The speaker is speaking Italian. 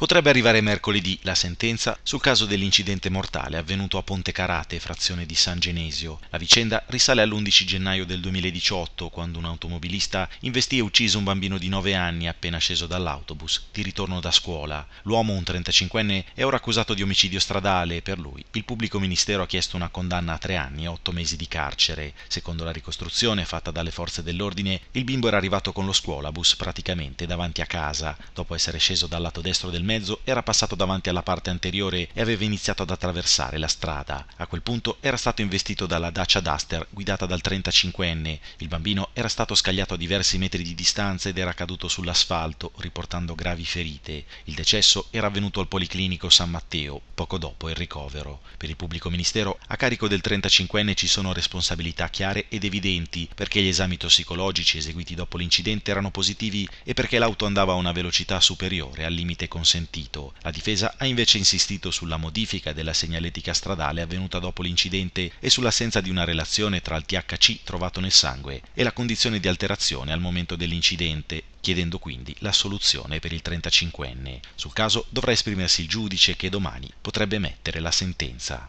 Potrebbe arrivare mercoledì la sentenza sul caso dell'incidente mortale avvenuto a Ponte Carate, frazione di San Genesio. La vicenda risale all'11 gennaio del 2018, quando un automobilista investì e uccise un bambino di 9 anni appena sceso dall'autobus di ritorno da scuola. L'uomo, un 35enne, è ora accusato di omicidio stradale e per lui il pubblico ministero ha chiesto una condanna a 3 anni e 8 mesi di carcere. Secondo la ricostruzione fatta dalle forze dell'ordine, il bimbo era arrivato con lo scuolabus praticamente davanti a casa. Dopo essere sceso dal lato destro del mezzo era passato davanti alla parte anteriore e aveva iniziato ad attraversare la strada. A quel punto era stato investito dalla Dacia Duster guidata dal 35enne. Il bambino era stato scagliato a diversi metri di distanza ed era caduto sull'asfalto, riportando gravi ferite. Il decesso era avvenuto al Policlinico San Matteo, poco dopo il ricovero. Per il pubblico ministero, a carico del 35enne ci sono responsabilità chiare ed evidenti, perché gli esami tossicologici eseguiti dopo l'incidente erano positivi e perché l'auto andava a una velocità superiore al limite consentito consentito. La difesa ha invece insistito sulla modifica della segnaletica stradale avvenuta dopo l'incidente e sull'assenza di una relazione tra il THC trovato nel sangue e la condizione di alterazione al momento dell'incidente, chiedendo quindi la soluzione per il 35enne. Sul caso dovrà esprimersi il giudice che domani potrebbe emettere la sentenza.